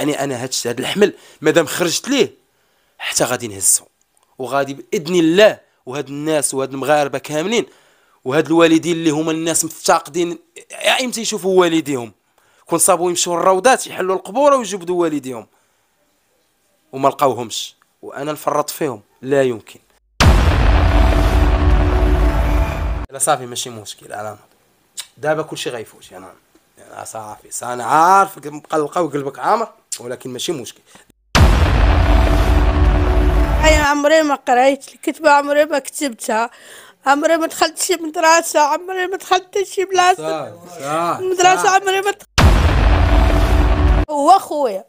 يعني انا هاد هاد الحمل مادام خرجت ليه حتى غادي نهزو وغادي باذن الله وهاد الناس وهاد المغاربه كاملين وهاد الوالدين اللي هما الناس مفتقدين يعني امتى يشوفوا والديهم كون صابوا يمشوا للروضات يحلوا القبور ويجبدوا والديهم وما لقاوهمش وانا نفرط فيهم لا يمكن لا صافي ماشي مشكل انا دابا كلشي غيفوت انا يعني صافي انا عارف مقلقه وقلبك عامر ولكن ماشي مشكل أنا عمري ما قريت الكتبة عمري ما كتبتها عمري ما دخلت شي مدرسة عمري ما دخلت شي بلاصة مدرسة عمري ما هو خويا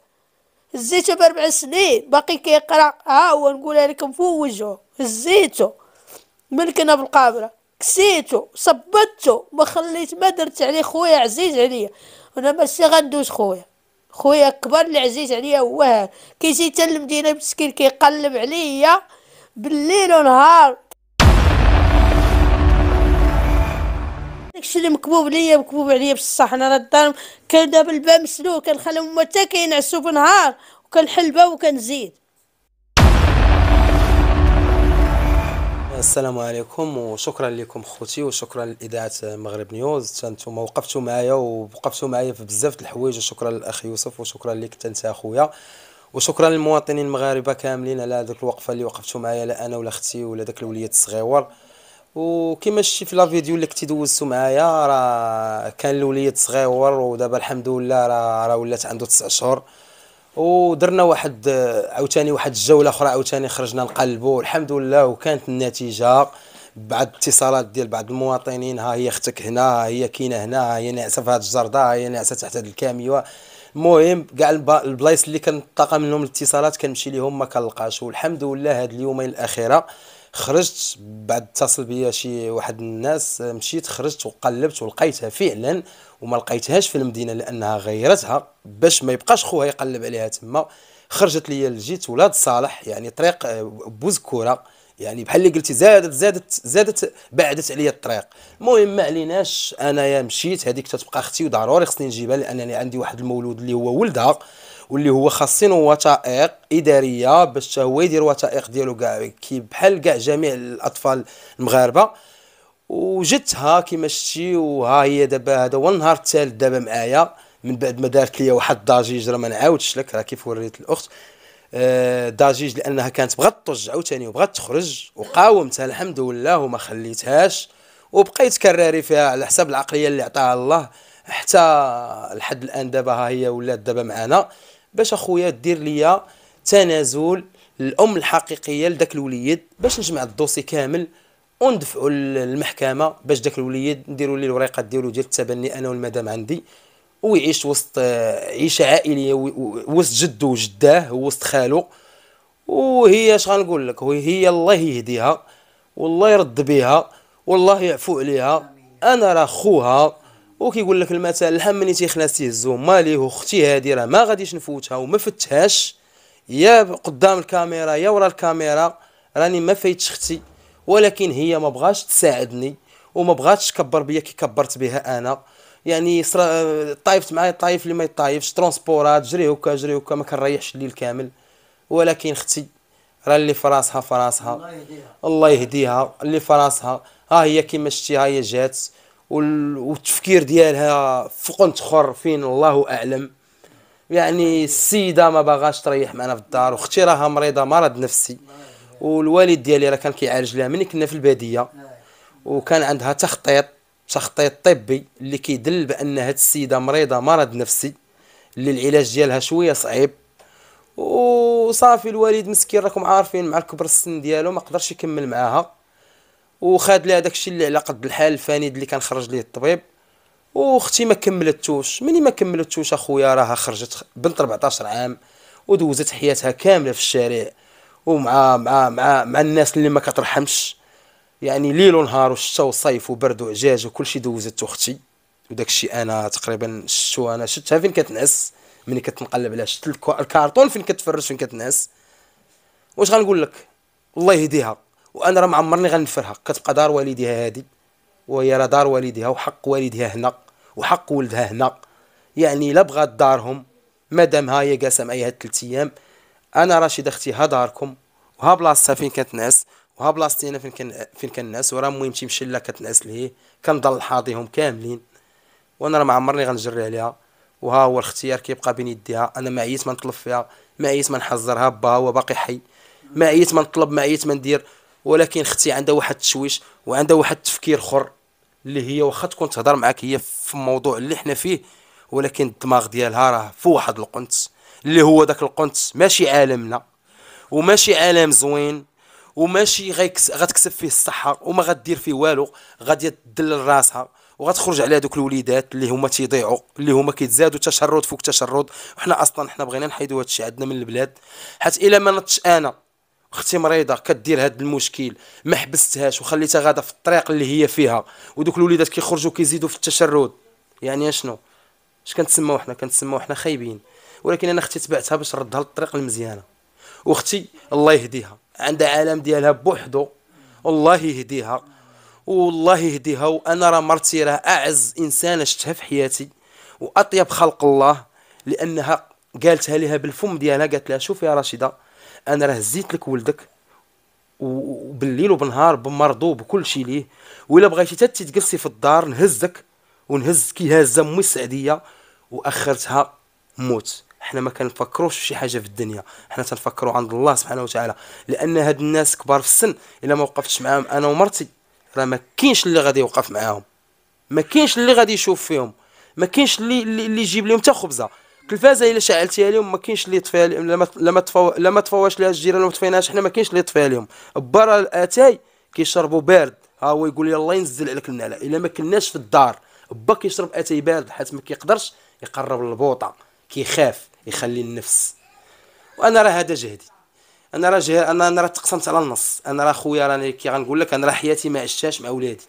هزيته بأربع سنين باقي كيقرا ها هو نقولها لكم في يعني وجهه هزيته من كنا بالقابرة كسيته صبتو ما خليت ما درت عليه خويا عزيز عليا انا ماشي غندوز خويا خويا الكبار اللي عزيز عليا هو كيجي حتى للمدينه مسكين كيقلب عليا بالليل ونهار داكشي اللي مكبوب ليا مكبوب عليا بصح انا راه الدار كان دابا الباب مسلوك كنخليهم هما حتى كينعسوا بنهار وكنحل بها وكنزيد السلام عليكم وشكرا لكم خوتي وشكرا لاذاعه مغرب نيوز انتم وقفتوا معايا ووقفتوا معايا في بزاف الحوايج وشكرا للاخ يوسف وشكرا لك انت اخويا وشكرا للمواطنين المغاربه كاملين على هذيك الوقفه اللي وقفتوا معايا لا انا ولا اختي ولا داك الوليد الصغيور وكما شتي في لا فيديو اللي كنتي دوزتو معايا راه كان الوليد صغيور ودابا الحمد لله راه راه ولات عنده 9 شهور ودرنا واحد عاوتاني واحد الجوله اخرى عاوتاني خرجنا نقلبوا الحمد لله وكانت النتيجه بعد اتصالات ديال بعض المواطنين ها هي اختك هنا ها هي كاينه هنا ها هي ناعسه في هذه الجرده ها هي ناعسه تحت هذا الكاميوه المهم كاع البلايص اللي كنطاقه منهم الاتصالات كنمشي ليهم ما كنلقاش والحمد لله هاد اليومين الاخيره خرجت بعد اتصل بيا شي واحد الناس مشيت خرجت وقلبت ولقيتها فعلا وما لقيتهاش في المدينه لانها غيرتها باش ما يبقاش خوها يقلب عليها تما خرجت ليا لجيت ولاد صالح يعني طريق آه، بوزكوره يعني بحال اللي قلتي زادت زادت زادت بعدت عليا الطريق المهم ما عليناش انايا مشيت هذيك تتبقى اختي وضروري خصني نجيبها لانني عندي واحد المولود اللي هو ولدها واللي هو خاصين وثائق اداريه باش هو يدير وثائق ديالو كاع كي بحال كاع جميع الاطفال المغاربه وجدتها كما شتي وها هي دابا هذا هو النهار الثالث دابا معايا من بعد ما دارت لي واحد الضجيج راه ما نعاودش لك راه كيف وريت الاخت ضجيج آه، لانها كانت بغات تطج عاوتاني وبغات تخرج وقاومتها الحمد لله وما خليتهاش وبقيت كراري فيها على حساب العقليه اللي عطاها الله حتى لحد الان دابا ها هي ولات دابا معانا باش اخويا دير ليا تنازل الام الحقيقيه لذاك الوليد باش نجمع الدوسي كامل وندفعوا للمحكمه باش داك الوليد نديروا ليه الوريقه ديالو ديال التبني انا والمدام عندي ويعيش وسط آه، عيشه عائليه وسط جده وجداه وسط خالو وهي اش غنقول لك هي الله يهديها والله يرد بها والله يعفو عليها انا راه خوها وكيقول لك المثل الحم ملي تيخلص الزو مالي واختي هادي راه ما غاديش نفوتها وما فتهاش يا قدام الكاميرا يا ورا الكاميرا راني ما فايتش اختي ولكن هي ما بغاش تساعدني وما بغاتش تكبر بيا كي كبرت بها انا يعني طايفت معايا طايف اللي ما يطايفش ترونسبورات جري هكا جري هكا ما كنريحش الليل كامل ولكن اختي راه اللي في راسها في راسها الله يهديها الله يهديها اللي في راسها ها هي كيما شتي ها هي جات والتفكير ديالها فوق تخر فين الله اعلم يعني السيده ما باغاش تريح معنا في الدار واختي راها مريضه مرض نفسي والوالد ديالي راه كان كيعالج لها ملي كنا في الباديه وكان عندها تخطيط تخطيط طبي اللي كيدل بان هاد السيده مريضه مرض نفسي اللي العلاج ديالها شويه صعيب وصافي الوالد مسكين راكم عارفين مع كبر السن ديالو ما قدرش يكمل معاها وخاد ليها داكشي اللي على قد الحال الفانيد اللي كان خرج ليه الطبيب واختي ما كملتوش ملي ما كملتوش اخويا راها خرجت بنت 14 عام ودوزت حياتها كامله في الشارع ومع مع مع مع الناس اللي ما كترحمش يعني ليل ونهار وشتا وصيف وبرد وعجاج وكل شيء دوزته اختي وداك الشيء انا تقريبا شتو انا شتها فين كتنعس ملي كتنقلب على شت الكارطون فين كتفرج فين كتنعس واش غنقول لك الله يهديها وانا راه ما عمرني غنفرها كتبقى دار والديها هادي وهي راه دار والديها وحق والديها هنا وحق ولدها هنا يعني لا بغات دارهم مادام ها هي جالسه معايا هاد ايام انا راشد اختي ها داركم وها بلاصتها فين كتنعس وها بلاصتي انا فين كان فين كنعس وراه المهم شي لا كتنعس ليه كنضل حاضيهم كاملين وانا راه ما عمرني غنجري عليها وها هو الاختيار كيبقى بين يديها انا ما عييت ما نطلب فيها ما عييت ما نحذرها با هو باقي حي ما عييت ما نطلب ما عييت ما ندير ولكن اختي عندها واحد التشويش وعندها واحد التفكير اخر اللي هي واخا تكون تهضر معاك هي في الموضوع اللي حنا فيه ولكن الدماغ ديالها راه في واحد القنت اللي هو داك القنت ماشي عالمنا وماشي عالم زوين وماشي غتكسب فيه الصحه وما غدير فيه والو غادي تدلل راسها وغتخرج على دوك الوليدات اللي هما تيضيعوا اللي هما كيتزادوا تشرد فوق تشرد وحنا اصلا حنا بغينا نحيدوا هذا الشيء عندنا من البلاد حيت الا ما نطش انا اختي مريضه كدير هذا المشكل ما حبستهاش وخليتها غاده في الطريق اللي هي فيها ودوك الوليدات كيخرجوا كيزيدوا في التشرد يعني اشنو اش كنتسموا حنا كنتسموا حنا خايبين ولكن انا اختي تبعتها باش ردها للطريق المزيانه واختي الله يهديها عندها عالم ديالها بوحدو والله يهديها والله يهديها وانا راه مرتي راه اعز انسانه شفتها في حياتي واطيب خلق الله لانها قالتها لها بالفم ديالها قالت لها شوفي يا رشيده انا راه هزيت لك ولدك وبالليل وبالنهار بمرضو بكل شيء ليه ولا بغيتي حتى تجلسي في الدار نهزك ونهز كي هازه امي السعديه واخرتها موت حنا ما كنفكروش في شي حاجه في الدنيا حنا تنفكروا عند الله سبحانه وتعالى لان هاد الناس كبار في السن الا ما وقفتش معاهم انا ومرتي راه ما كاينش اللي غادي يوقف معاهم ما كاينش اللي غادي يشوف فيهم ما كاينش اللي اللي يجيب لهم حتى خبزه التلفازه الا شعلتيها لهم ما كاينش اللي يطفيها لما لما تفو... لما تفواش لها الجيران ما طفيناهاش حنا ما كاينش اللي يطفيها لهم برا الاتاي كيشربوا بارد ها هو يقول لي الله ينزل عليك النعله الا ما كناش في الدار با كيشرب اتاي بارد حيت ما كيقدرش يقرب للبوطه كيخاف يخلي النفس وانا راه هذا جهدي انا راه جه... انا انا راه تقسمت على النص انا راه خويا راني كي غنقول لك انا راه حياتي ما عشتهاش مع ولادي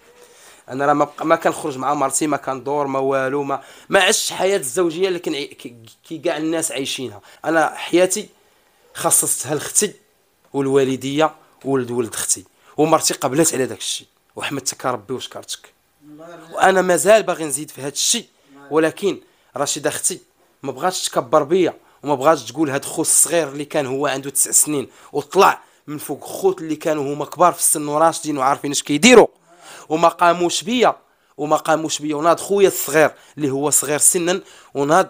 انا راه ما, بق... ما كنخرج مع مرتي ما كندور ما والو ما ما عشتش حياه الزوجيه اللي كن... كي كاع الناس عايشينها انا حياتي خصصتها لختي والوالديه ولد ولد اختي ومرتي قبلت على داك الشيء وحمدتك ربي وشكرتك وانا مازال باغي نزيد في هذا الشيء ولكن رشيده اختي ما بغاتش تكبر بيا وما بغاتش تقول هاد خو الصغير اللي كان هو عنده تسع سنين وطلع من فوق خوت اللي كانوا هما كبار في السن وراشدين وعارفين اش كيديروا وما قاموش بيا وما قاموش بيا وناض خويا الصغير اللي هو صغير سنا وناض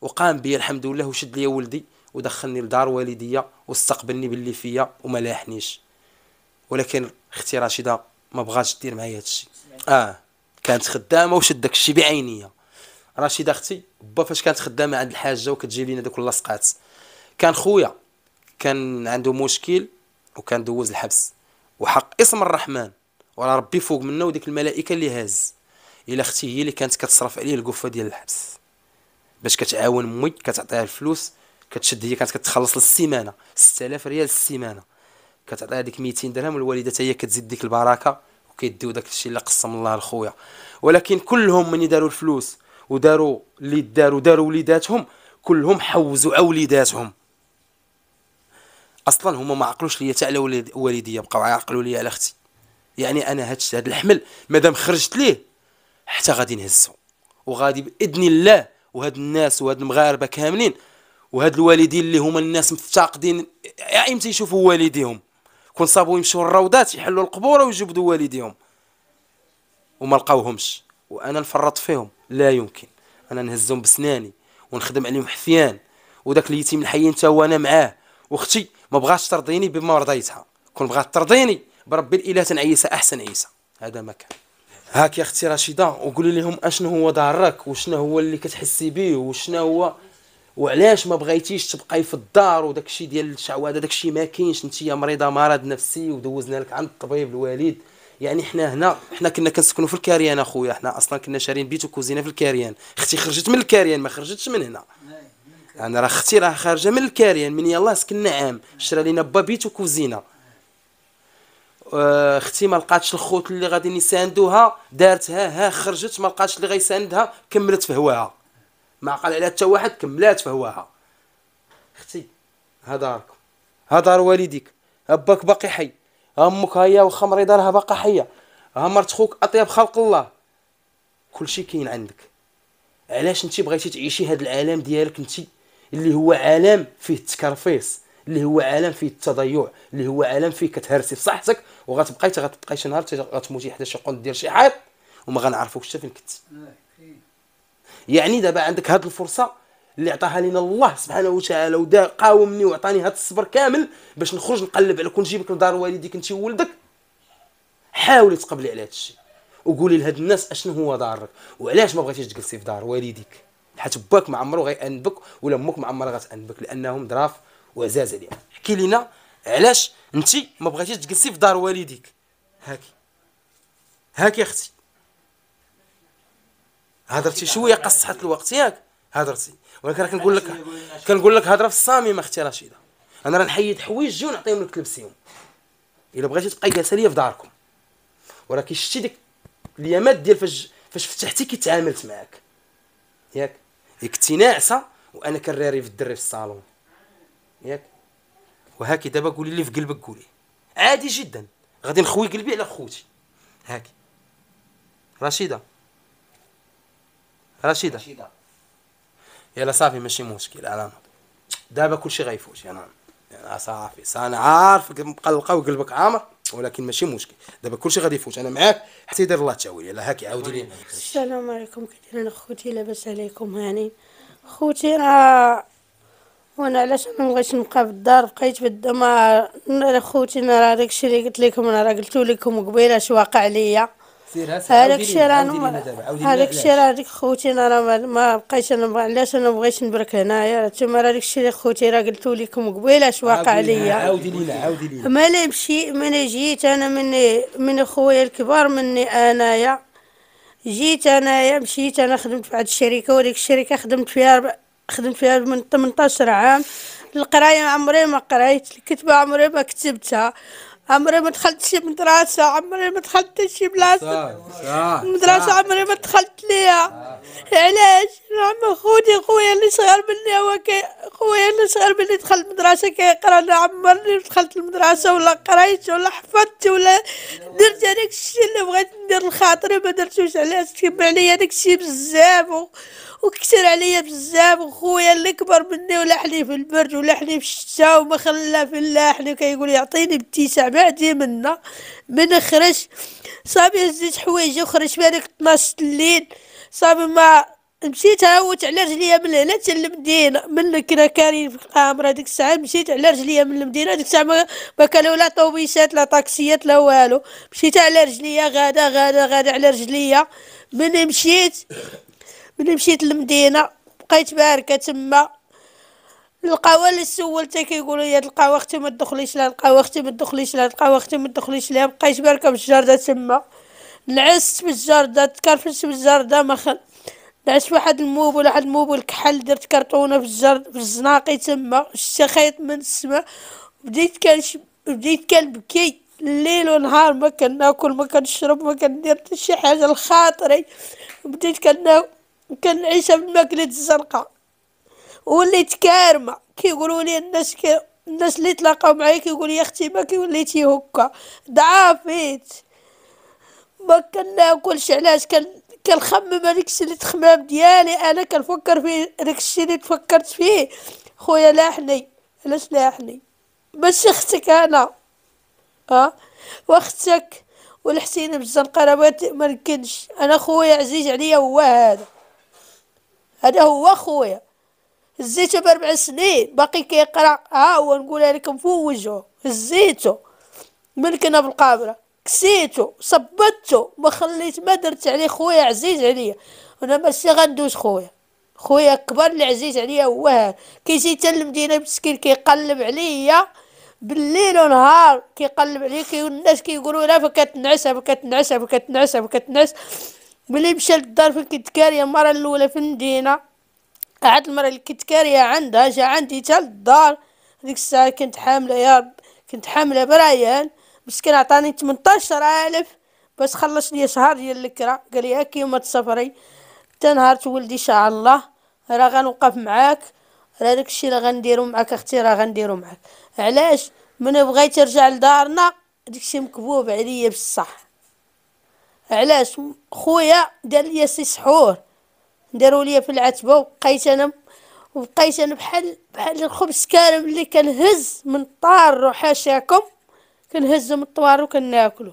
وقام بيا الحمد لله وشد لي ولدي ودخلني لدار والديا واستقبلني باللي فيا وما لاحنيش ولكن اختي رشيده ما بغاتش دير معايا هادشي اه كانت خدامه وشد داكشي بعينيه رشيده اختي با فاش كانت خدامه عند الحاجه وكتجي لينا دوك اللصقات كان خويا كان عنده مشكل وكان دوز الحبس وحق اسم الرحمن وراه ربي فوق منه وديك الملائكه اللي هاز الا اختي هي اللي كانت كتصرف عليه القفه ديال الحبس باش كتعاون امي كتعطيها الفلوس كتشد هي كانت كتخلص للسيمانه 6000 ريال السيمانه كتعطيها ديك 200 درهم والوالده حتى هي كتزيد ديك البركه وكيديو داك الشيء اللي قسم الله لخويا ولكن كلهم من داروا الفلوس وداروا اللي داروا داروا وليداتهم كلهم حوزوا على وليداتهم اصلا هما ما عقلوش ليا حتى على والديا بقاو عاقلوا ليا على اختي يعني انا هذا هاد الحمل مادام خرجت ليه حتى غادي نهزو وغادي باذن الله وهاد الناس وهاد المغاربه كاملين وهاد الوالدين اللي هما الناس مفتقدين يعني امتى يشوفوا والديهم كون صابوا يمشوا للروضات يحلوا القبور ويجبدوا والديهم وما لقاوهمش وانا نفرط فيهم لا يمكن انا نهزهم بسناني ونخدم عليهم حثيان وداك اليتيم الحي انت هو انا معاه واختي ما بغاتش ترضيني بما رضيتها كون بغات ترضيني بربي الاله عيسى احسن عيسى هذا ما كان هاك يا اختي رشيده وقولي لهم اشنو هو ضارك وشنو هو اللي كتحسي به وشنو هو وعلاش ما بغيتيش تبقاي في الدار وداك الشيء ديال الشعوذه داك الشيء ما كاينش انت مريضه مرض نفسي ودوزنا لك عند الطبيب الوالد يعني حنا هنا حنا كنا كنسكنوا في الكاريان اخويا حنا اصلا كنا شارين بيت وكوزينه في الكاريان اختي خرجت من الكاريان ما خرجتش من هنا انا راه اختي راه خارجه من الكاريان من يلاه سكننا عام شرا لينا با بيت وكوزينه اختي أه، ما لقاتش الخوت اللي غادي يساندوها دارتها ها خرجت ما لقاتش اللي غيساندها كملت في هواها ما عقل عليها حتى واحد كملات في هواها اختي ها دارك ها دار والديك باك باقي حي ها امك ها هي واخا مريضه راه باقا حيه ها مرت خوك اطيب خلق الله كلشي كاين عندك علاش انت بغيتي تعيشي هذا العالم ديالك انت اللي هو عالم فيه التكرفيس اللي هو عالم فيه التضيع اللي هو عالم فيه كتهرسي في صحتك وغتبقاي حتى غتبقاي شي نهار غتموتي حدا شي قند دير شي حيط وما غنعرفوكش حتى فين كنت يعني دابا عندك هاد الفرصه اللي عطاها لنا الله سبحانه وتعالى ودا قاومني وعطاني هذا الصبر كامل باش نخرج نقلب عليك ونجيبك لدار والديك انت وولدك حاولي تقبلي على هذا الشيء وقولي لهاد الناس اشنو هو دارك وعلاش ما بغيتيش تجلسي في دار والديك حيت باك ما عمرو غيأنبك ولا امك ما عمرها غتأنبك لانهم ضراف وعزاز عليها احكي لينا علاش انت ما بغيتيش تجلسي في دار والديك هاكي هاكي اختي هضرتي شويه قصحت الوقت ياك هضرتي ولكن راه كنقول لك كنقول لك هضره في الصميم اختي رشيده انا راه نحيد حوايجي ونعطيهم لك تلبسيهم الا بغيتي تبقى جالسه ليا في داركم ولكن شتي ديك اليامات ديال فاش فاش فتحتي كي تعاملت معاك ياك ديك ناعسه وانا كنراري في الدري في الصالون ياك وهاكي دابا قولي اللي في قلبك قولي عادي جدا غادي نخوي قلبي على خوتي هاكي رشيده رشيده, رشيدة. يلا صافي ماشي مشكل على دابا كلشي غيفوت يا نعم يعني صافي انا عارف مقلقه وقلبك عامر ولكن ماشي مشكل دابا كلشي غادي يفوت انا معاك حتى يدير الله التاويل يلا هاك عاودي لي السلام عليكم انا خوتي لاباس عليكم هاني خوتي راه وانا علاش ما بغيتش نبقى في الدار بقيت في الدار خوتي انا راه داكشي اللي قلت لكم انا راه قلت لكم قبيله اش واقع ليا سير هذاك الشيء راه هذاك الشيء راه هذيك خوتي انا راه ما بقيتش انا علاش انا بغيت نبرك هنايا تما راه هذاك الشيء خوتي راه قلتو لكم قبيله اش واقع عليا عاودي لينا عاودي لينا ملي مشي ملي جيت انا من من خويا الكبار مني انايا جيت انايا مشيت انا خدمت في واحد الشركه وديك الشركه خدمت فيها خدمت فيها من 18 عام القرايه عمري ما قريت الكتبه عمري ما كتبتها عمري ما دخلتش مدرسة عمري ما دخلت شي بلاصة مدرسة عمري ما دخلت ليها علاش عم خوتي خويا اللي صغير مني هو كي خويا اللي صغير مني دخل المدرسة كيقرا انا عمرني دخلت المدرسة ولا قريت ولا حفظت ولا درت هذاك يعني الشيء اللي بغيت ندير لخاطري ما درتوش علاش تكب عليا هذاك الشيء بزاف وكسر عليا بزاف وخويا اللي كبر مني ولحني في البرد ولحني في الشتا وما خلى في اللحن كيقول يعطيني بتيسع بعدي منا من خرج صافي هزيت حوايجي وخرج بالك 12 الليل صافي ما مشيت هاوت على رجليا من هنا حتى للمدينه من كنا كارين في القامره ديك الساعه مشيت على رجليا من المدينه ديك الساعه ما كانوا لا طوبيسات لا طاكسيات لا والو مشيت على رجليا غادا غادا غادا على رجليا من مشيت ملي مشيت للمدينه بقيت باركه تما القهوه اللي سولتها كيقولوا لي هاد القهوه اختي ما تدخليش لها القهوه اختي ما تدخليش لها القهوه اختي ما تدخليش لها بقيت باركه في الجرده تما نعست في الجرده تكرفشت في الجرده ما خل نعست واحد الموبل واحد الموبل كحل درت كرتونه في الجرد في الزناقي تما شتا خيط من السما بديت كنش بديت كنبكي الليل والنهار ما كناكل ما كنشرب ما كندير حتى شي حاجه لخاطري بديت كناكل كنعيشها بالماكلة الزرقاء وليت كارمة كيقولوا لي الناس كي الناس اللي تلاقاو معايا كيقول لي اختي ما كي وليتي هكا ضعافيت ما كناكلش علاش كان كنخمم هذاك الشيء اللي التخمام ديالي انا كنفكر فيه داك الشيء اللي تفكرت فيه خويا لاحني علاش لاحني ماشي اختك انا ها أه؟ واختك والحسين بالزنقه راه ما نكنش انا خويا عزيز عليا هو هذا هذا هو خويا هزيته باربع سنين باقي كيقرا ها هو نقولها لكم فوق وجهه هزيته ملكنا بالقابره كسيته صبته ما خليت ما درت عليه خويا عزيز عليا انا ماشي غندوز خويا خويا كبر اللي عزيز عليا هو كي كيجي للمدينه مسكين كيقلب عليا بالليل ونهار كيقلب عليا كي الناس كيقولوا لا فكتنعس فكتنعس فكتنعس فكتنعس ملي مشى للدار في الكتكارية المرة الأولى في المدينة قعدت المرة الكتكارية عندها جا عندي تال للدار ديك الساعة كنت حاملة يا رب كنت حاملة برايان مسكين عطاني تمنتاشر ألف بس خلص لي شهر ديال الكرا قال لي هاكي وما تسافري حتى نهار تولدي ان شاء الله راه غنوقف معاك راه داكشي راه غنديرو معاك اختي راه غنديرو معاك علاش من بغيت ترجع لدارنا داكشي مكبوب عليا بصح علاش خويا دار ليا سي سحور داروا ليا في العتبه وبقيت انا وبقيت انا بحال بحال الخبز كارم اللي كنهز من الطار وحاشاكم كنهز من الطوار وكناكلو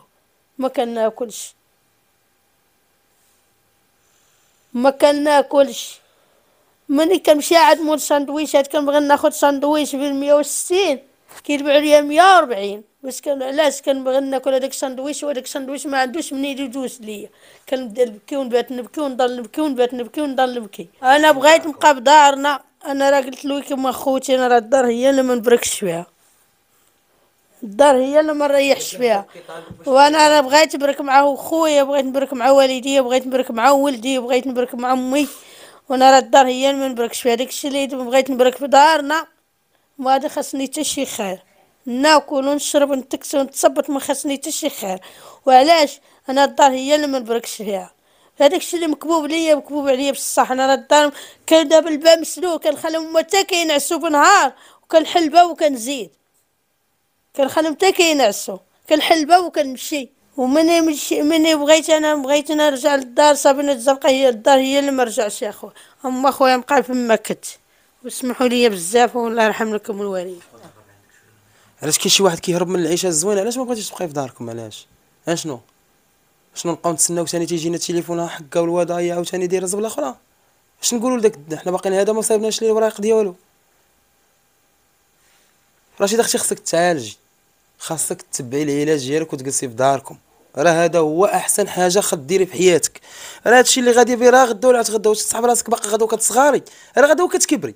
ما كناكلش ما كناكلش ملي كنمشي عاد مول ساندويشات كنبغي ناخد ساندويش ب وستين كيتباعو ليا مية وربعين واش كان علاش كنبغي ناكل هذاك الساندويش وهذاك الساندويش ما عندوش منين يدوز ليا كنبدا نبكي ونبات نبكي ونضل نبكي ونبات نبكي ونضل نبكي انا بغيت نبقى بدارنا انا راه قلت له كيما خوتي انا راه الدار هي اللي ما نبركش فيها الدار هي اللي ما نريحش فيها وانا راه بغيت نبرك مع خويا بغيت نبرك مع والدي بغيت نبرك مع ولدي بغيت نبرك مع امي وانا راه الدار هي اللي ما نبركش فيها داكشي اللي بغيت نبرك في دارنا ما خاصني حتى شي خير ناكل ونشرب ونتكسر ونتصبت ما خاصني حتى شي خير وعلاش انا الدار هي اللي ما نبركش فيها هذاك الشيء اللي مكبوب ليا مكبوب عليا بصح انا راه الدار كان دابا الباب مسلوك كنخليهم حتى كينعسوا النهار وكنحل الباب وكنزيد كنخليهم حتى كينعسوا كنحل الباب وكنمشي ومني مشي مني بغيت انا بغيت انا نرجع للدار صافي الزرقاء هي الدار هي اللي ما رجعش يا خويا اما خويا نبقى فما كنت وسمحوا لي بزاف والله يرحم لكم الوالدين علاش كاين شي واحد كيهرب من العيشه الزوينه علاش ما بغيتيش تبقاي في داركم علاش اشنو شنو نبقاو نتسناو ثاني تيجينا التليفون حكا والواد هي عاوتاني دايره زبله اخرى اش نقولوا لداك حنا باقيين هذا ما صايبناش ليه الوراق ديالو رشيد اختي خصك تعالجي خاصك تبعي العلاج ديالك وتجلسي في داركم راه هذا هو احسن حاجه خديري في حياتك راه هادشي اللي غادي به راه غدا ولا تغدا و تصحاب راسك باقي غدا وكتصغاري راه غدا وكتكبري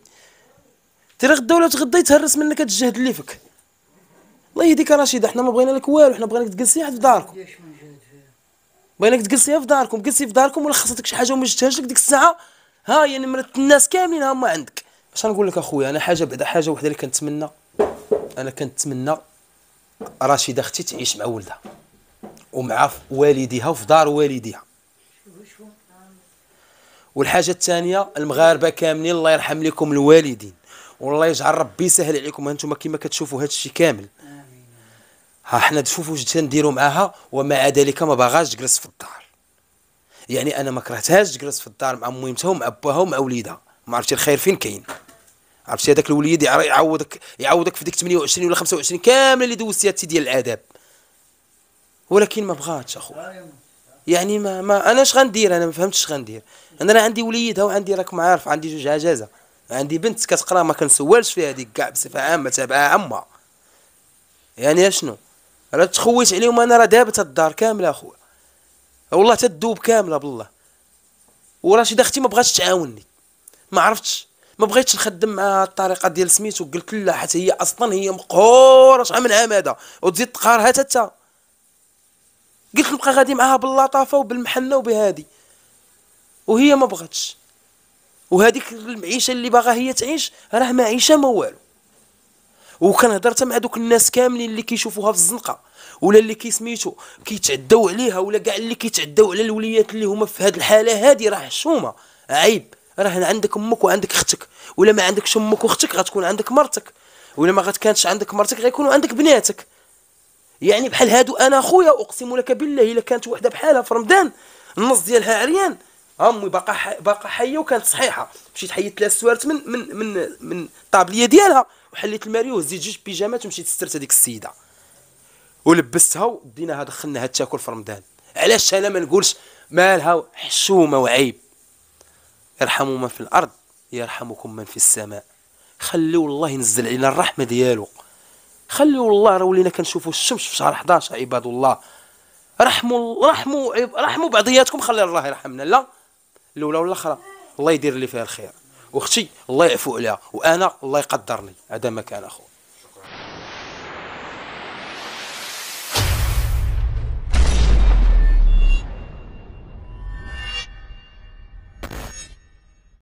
تي غدا ولا تغدا يتهرس منك هاد الجهد اللي فيك الله يهديك رشيده حنا ما بغينا لك والو حنا بغيناك تجلسي في داركم بغيناك تجلسي في داركم جلسي في داركم ولا خصتك شي حاجه وما جبتهاش لك ديك الساعه ها هي يعني نمره الناس كاملين هما عندك اش نقول لك اخويا انا حاجه بعدا حاجه وحده اللي كنتمنى انا كنتمنى رشيده اختي تعيش مع ولدها ومع والديها وفي دار والديها والحاجه الثانيه المغاربه كاملين الله يرحم لكم الوالدين والله يجعل ربي يسهل عليكم هانتوما كما كتشوفوا هذا الشيء كامل ها حنا تشوفوا واش تنديروا معاها ومع ذلك ما باغاش تجلس في الدار يعني انا ما كرهتهاش تجلس في الدار مع ميمتها ومع باها ومع وليدها ما عرفتش الخير فين كاين عرفتي هذاك الوليد يعوضك يعوضك في ديك 28 ولا 25 كامله اللي دوزتي انت ديال العذاب ولكن ما بغاتش اخويا يعني ما, ما انا اش غندير انا ما فهمتش اش غندير انا راه عندي وليدها وعندي راكم عارف عندي جوج عجازه عندي بنت كتقرا ما كنسولش فيها هذيك كاع بصفه عامه تابعها عمها يعني اشنو راه تخويت عليهم انا راه دابت الدار كامله اخويا والله تدوب كامله بالله وراشد اختي ما بغاتش تعاوني ما عرفتش ما بغيتش نخدم مع الطريقه ديال سميتو قلت لها حيت هي اصلا هي مقهوره شحال من عام هذا وتزيد تقهرها حتى قلت نبقى غادي معاها باللطافه وبالمحنه وبهادي وهي ما بغاتش وهذيك المعيشه اللي باغا هي تعيش راه معيشه ما والو وكنهضر حتى مع دوك الناس كاملين اللي كيشوفوها في الزنقه ولا اللي كيسميتو كيتعداو عليها ولا كاع اللي كيتعداو على الوليات اللي هما في هذه الحاله هذه راه حشومه عيب راه عندك امك وعندك اختك ولا ما عندكش امك واختك غتكون عندك مرتك ولا ما غتكانش عندك مرتك غيكونوا عندك بناتك يعني بحال هادو انا خويا اقسم لك بالله الا كانت وحده بحالها في رمضان النص ديالها عريان امي باقا باقا حيه وكانت صحيحه مشيت حيدت لها السوارت من من من من الطابليه ديالها وحليت الماريو وهزيت جوج بيجامات ومشيت سترت هذيك السيده ولبستها وديناها دخلناها تاكل في رمضان علاش انا ما نقولش مالها حشومه وعيب ارحموا من في الارض يرحمكم من في السماء خلوا الله ينزل علينا الرحمه ديالو خلوا الله راه ولينا كنشوفوا الشمس في شهر 11 عباد الله رحموا رحموا رحموا بعضياتكم خلي الله يرحمنا لا الاولى ولا الاخرى الله يدير لي فيها الخير واختي الله يعفو عليها وانا الله يقدرني هذا ما كان اخويا